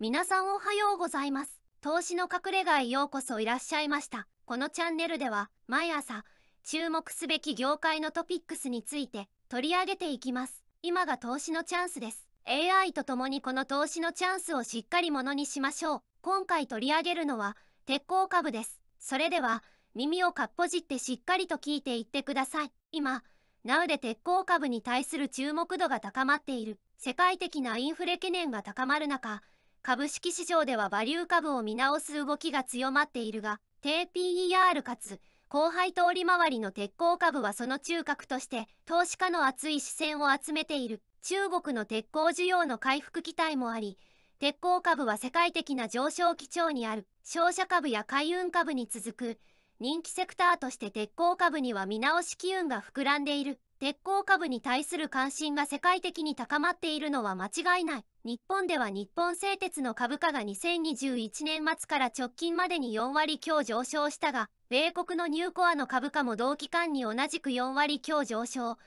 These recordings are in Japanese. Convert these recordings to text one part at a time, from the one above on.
皆さんおはようございます。投資の隠れ家へようこそいらっしゃいました。このチャンネルでは、毎朝、注目すべき業界のトピックスについて取り上げていきます。今が投資のチャンスです。AI と共にこの投資のチャンスをしっかりものにしましょう。今回取り上げるのは、鉄鋼株です。それでは、耳をかっぽじってしっかりと聞いていってください。今、なうで鉄鋼株に対する注目度が高まっている。世界的なインフレ懸念が高まる中、株式市場ではバリュー株を見直す動きが強まっているが、低 PER かつ、後輩通り回りの鉄鋼株はその中核として、投資家の熱い視線を集めている。中国の鉄鋼需要の回復期待もあり、鉄鋼株は世界的な上昇基調にある、商社株や海運株に続く、人気セクターとして鉄鋼株には見直し機運が膨らんでいる。鉄鋼株に対する関心が世界的に高まっているのは間違いない。日本では日本製鉄の株価が2021年末から直近までに4割強上昇したが、米国のニューコアの株価も同期間に同じく4割強上昇。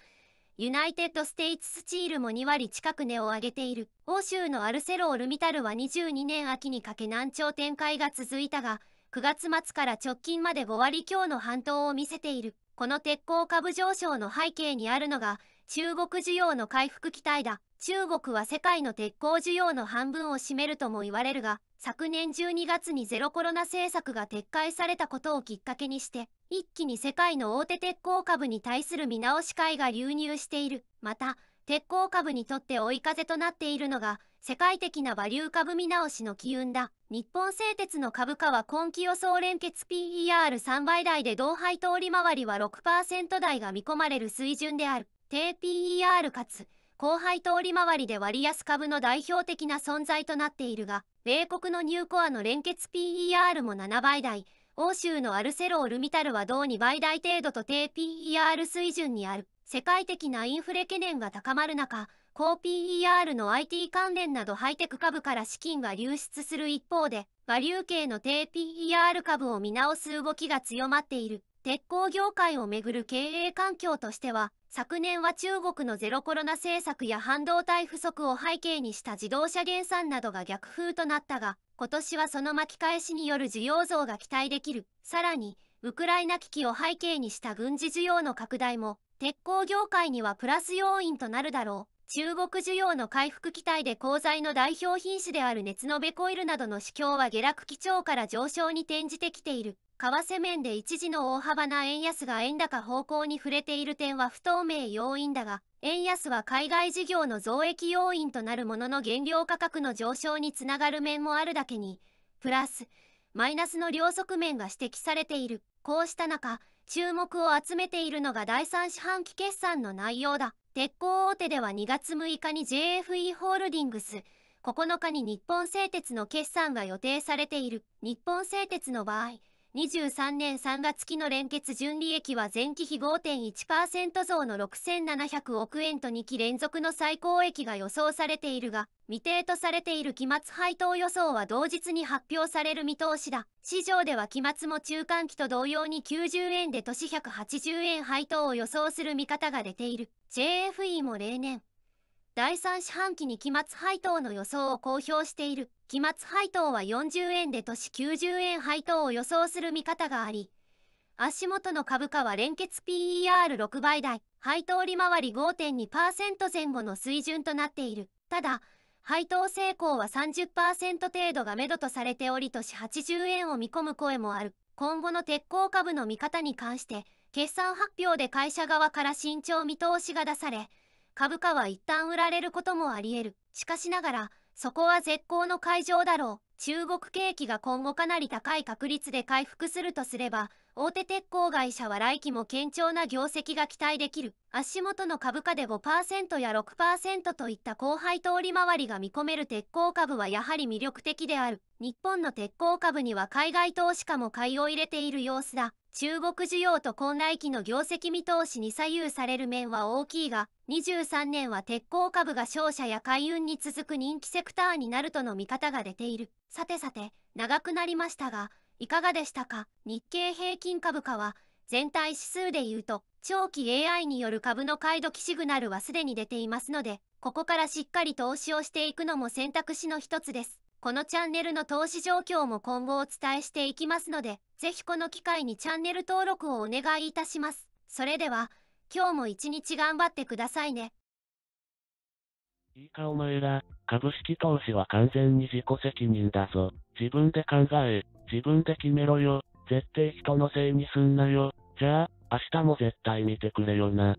ユナイテッド・ステイツ・スチールも2割近く値を上げている。欧州のアルセロ・オルミタルは22年秋にかけ難聴展開が続いたが、9月末から直近まで5割強の反動を見せている。この鉄鋼株上昇の背景にあるのが中国需要の回復期待だ中国は世界の鉄鋼需要の半分を占めるとも言われるが昨年12月にゼロコロナ政策が撤回されたことをきっかけにして一気に世界の大手鉄鋼株に対する見直し会が流入しているまた鉄鋼株にとって追い風となっているのが、世界的なバリュー株見直しの機運だ。日本製鉄の株価は今期予想連結 PER3 倍台で同配通り回りは6%台が見込まれる水準である。低 PER かつ、後輩通り回りで割安株の代表的な存在となっているが、米国のニューコアの連結 PER も7倍台、欧州のアルセロールミタルは同2倍台程度と低 PER 水準にある。世界的なインフレ懸念が高まる中、高 PER の IT 関連などハイテク株から資金が流出する一方で、バリュー系の低 PER 株を見直す動きが強まっている。鉄鋼業界をめぐる経営環境としては、昨年は中国のゼロコロナ政策や半導体不足を背景にした自動車減産などが逆風となったが、今年はその巻き返しによる需要増が期待できる。さらに、ウクライナ危機を背景にした軍事需要の拡大も鉄鋼業界にはプラス要因となるだろう。中国需要の回復期待で鋼材の代表品種である熱延べコイルなどの市況は下落基調から上昇に転じてきている。為替面で一時の大幅な円安が円高方向に触れている点は不透明要因だが、円安は海外事業の増益要因となるものの原料価格の上昇につながる面もあるだけに、プラス、マイナスの両側面が指摘されている。こうした中、注目を集めているのが第3四半期決算の内容だ鉄鋼大手では2月6日に JFE ホールディングス9日に日本製鉄の決算が予定されている日本製鉄の場合23年3月期の連結純利益は前期比5.1%増の6700億円と2期連続の最高益が予想されているが、未定とされている期末配当予想は同日に発表される見通しだ。市場では期末も中間期と同様に90円で年180円配当を予想する見方が出ている。JFE も例年。第3四半期に期末配当の予想を公表している。期末配当は40円で年90円配当を予想する見方があり、足元の株価は連結 PER6 倍台、配当利回り5.2%前後の水準となっている。ただ、配当成功は30%程度がめどとされており、年80円を見込む声もある。今後の鉄鋼株の見方に関して、決算発表で会社側から慎重見通しが出され、株価は一旦売られることもありえる。しかしながら、そこは絶好の会場だろう。中国景気が今後かなり高い確率で回復するとすれば、大手鉄鋼会社は来期も堅調な業績が期待できる。足元の株価で5%や6%といった後輩通り回りが見込める鉄鋼株はやはり魅力的である。日本の鉄鋼株には海外投資家も買いを入れている様子だ。中国需要と今来期の業績見通しに左右される面は大きいが、23年は鉄鋼株が商社や海運に続く人気セクターになるとの見方が出ている。さてさて、長くなりましたが、いかがでしたか日経平均株価は全体指数でいうと長期 AI による株の買い時シグナルはすでに出ていますのでここからしっかり投資をしていくのも選択肢の一つですこのチャンネルの投資状況も今後お伝えしていきますのでぜひこの機会にチャンネル登録をお願いいたしますそれでは今日も一日頑張ってくださいねいいかお前ら株式投資は完全に自己責任だぞ自分で考え自分で決めろよ。絶対人のせいにすんなよ。じゃあ、明日も絶対見てくれよな。